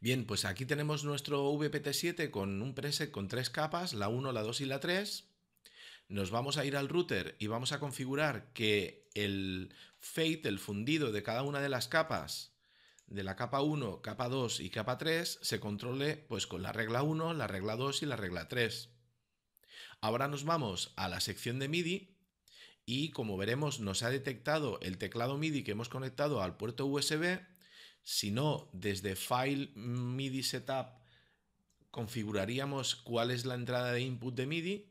Bien, pues aquí tenemos nuestro VPT7 con un preset con tres capas, la 1, la 2 y la 3. Nos vamos a ir al router y vamos a configurar que el fade, el fundido de cada una de las capas, de la capa 1, capa 2 y capa 3, se controle pues con la regla 1, la regla 2 y la regla 3. Ahora nos vamos a la sección de MIDI y como veremos nos ha detectado el teclado MIDI que hemos conectado al puerto USB no, desde File MIDI Setup configuraríamos cuál es la entrada de input de MIDI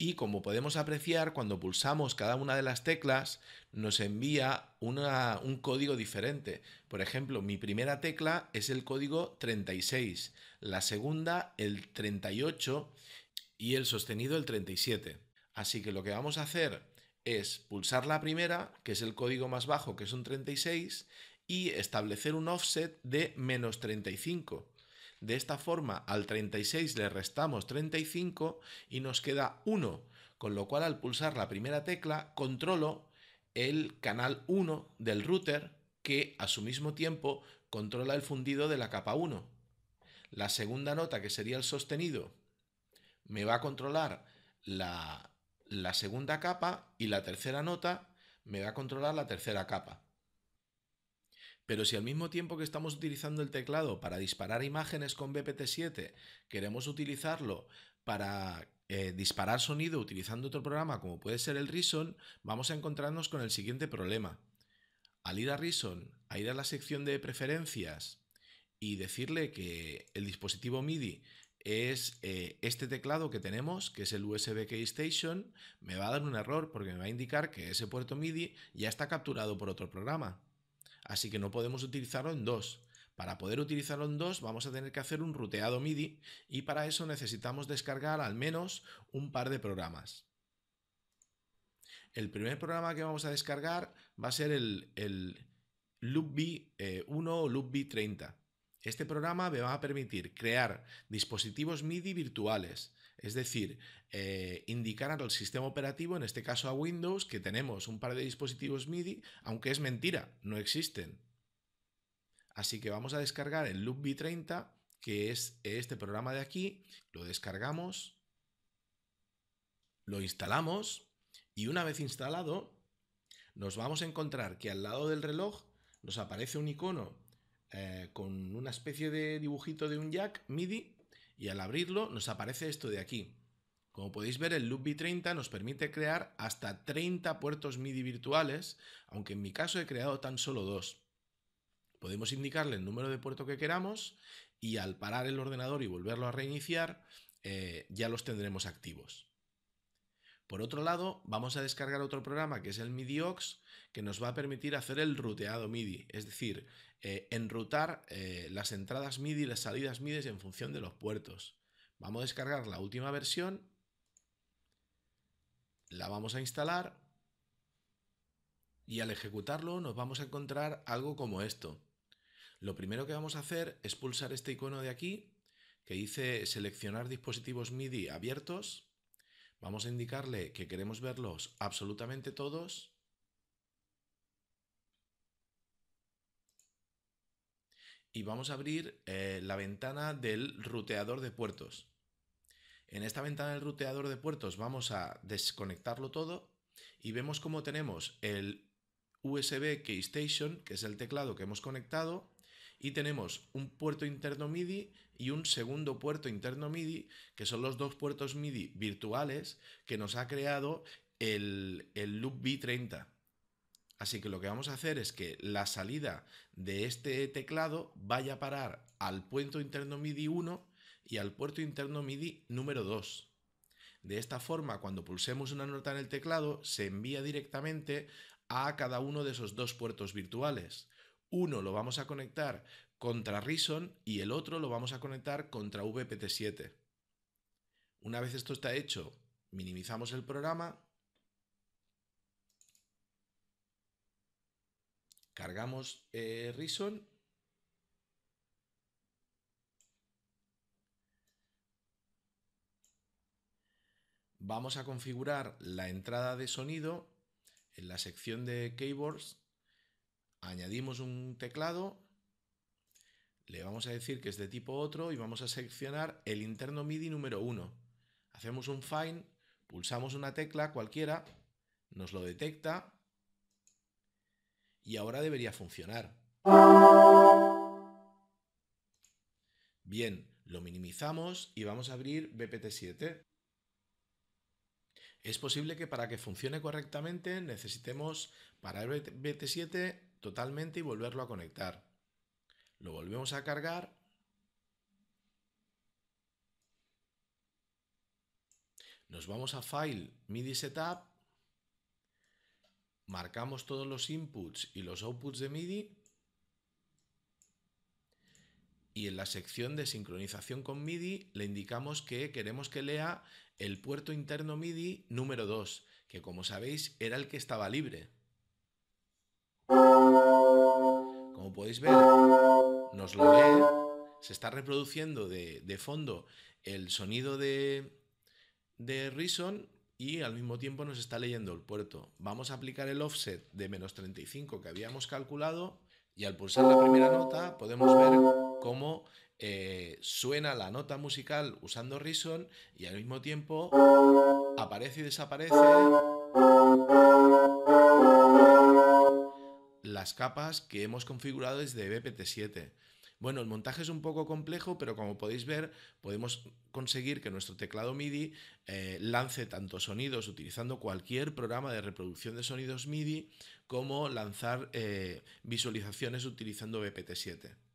y como podemos apreciar, cuando pulsamos cada una de las teclas, nos envía un código diferente. Por ejemplo, mi primera tecla es el código 36, la segunda el 38 y el sostenido el 37. Así que lo que vamos a hacer es pulsar la primera, que es el código más bajo, que es un 36, y establecer un offset de menos 35. De esta forma al 36 le restamos 35 y nos queda 1, con lo cual al pulsar la primera tecla controlo el canal 1 del router que a su mismo tiempo controla el fundido de la capa 1. La segunda nota que sería el sostenido me va a controlar la, la segunda capa y la tercera nota me va a controlar la tercera capa. Pero si al mismo tiempo que estamos utilizando el teclado para disparar imágenes con BPT7, queremos utilizarlo para eh, disparar sonido utilizando otro programa como puede ser el Reason, vamos a encontrarnos con el siguiente problema. Al ir a Reason, a ir a la sección de preferencias y decirle que el dispositivo MIDI es eh, este teclado que tenemos, que es el USB Keystation, me va a dar un error porque me va a indicar que ese puerto MIDI ya está capturado por otro programa así que no podemos utilizarlo en dos. Para poder utilizarlo en dos vamos a tener que hacer un ruteado MIDI y para eso necesitamos descargar al menos un par de programas. El primer programa que vamos a descargar va a ser el, el 1 eh, o LoopB30. Este programa me va a permitir crear dispositivos MIDI virtuales, es decir, eh, indicar al sistema operativo, en este caso a Windows, que tenemos un par de dispositivos MIDI, aunque es mentira, no existen. Así que vamos a descargar el loopb 30 que es este programa de aquí, lo descargamos, lo instalamos y una vez instalado nos vamos a encontrar que al lado del reloj nos aparece un icono eh, con una especie de dibujito de un jack MIDI y al abrirlo nos aparece esto de aquí. Como podéis ver, el Loop 30 nos permite crear hasta 30 puertos MIDI virtuales, aunque en mi caso he creado tan solo dos. Podemos indicarle el número de puerto que queramos y al parar el ordenador y volverlo a reiniciar, eh, ya los tendremos activos. Por otro lado, vamos a descargar otro programa que es el MIDIOX, que nos va a permitir hacer el ruteado MIDI, es decir, eh, enrutar eh, las entradas MIDI y las salidas MIDI en función de los puertos. Vamos a descargar la última versión, la vamos a instalar y al ejecutarlo nos vamos a encontrar algo como esto. Lo primero que vamos a hacer es pulsar este icono de aquí que dice seleccionar dispositivos MIDI abiertos Vamos a indicarle que queremos verlos absolutamente todos. Y vamos a abrir eh, la ventana del ruteador de puertos. En esta ventana del ruteador de puertos vamos a desconectarlo todo y vemos cómo tenemos el USB Keystation, que es el teclado que hemos conectado, y tenemos un puerto interno MIDI y un segundo puerto interno MIDI, que son los dos puertos MIDI virtuales que nos ha creado el, loop B30. Así que lo que vamos a hacer es que la salida de este teclado vaya a parar al puerto interno MIDI 1 y al puerto interno MIDI número 2. De esta forma, cuando pulsemos una nota en el teclado, se envía directamente a cada uno de esos dos puertos virtuales uno lo vamos a conectar contra Rison y el otro lo vamos a conectar contra VPT7. Una vez esto está hecho, minimizamos el programa, cargamos eh, Rison. vamos a configurar la entrada de sonido en la sección de keyboards añadimos un teclado, le vamos a decir que es de tipo otro y vamos a seleccionar el interno MIDI número 1. Hacemos un find, pulsamos una tecla cualquiera, nos lo detecta y ahora debería funcionar. Bien, lo minimizamos y vamos a abrir BPT7. Es posible que para que funcione correctamente necesitemos para BPT7 totalmente y volverlo a conectar. Lo volvemos a cargar. Nos vamos a File, MIDI Setup. Marcamos todos los inputs y los outputs de MIDI. Y en la sección de sincronización con MIDI le indicamos que queremos que lea el puerto interno MIDI número 2, que como sabéis era el que estaba libre. Como podéis ver, nos lo lee, se está reproduciendo de, fondo el sonido de, de Reason y al mismo tiempo nos está leyendo el puerto. Vamos a aplicar el offset de menos 35 que habíamos calculado y al pulsar la primera nota podemos ver cómo eh, suena la nota musical usando Reason y al mismo tiempo aparece y desaparece las capas que hemos configurado desde BPT7. Bueno, el montaje es un poco complejo, pero como podéis ver, podemos conseguir que nuestro teclado MIDI eh, lance tanto sonidos utilizando cualquier programa de reproducción de sonidos MIDI como lanzar eh, visualizaciones utilizando BPT7.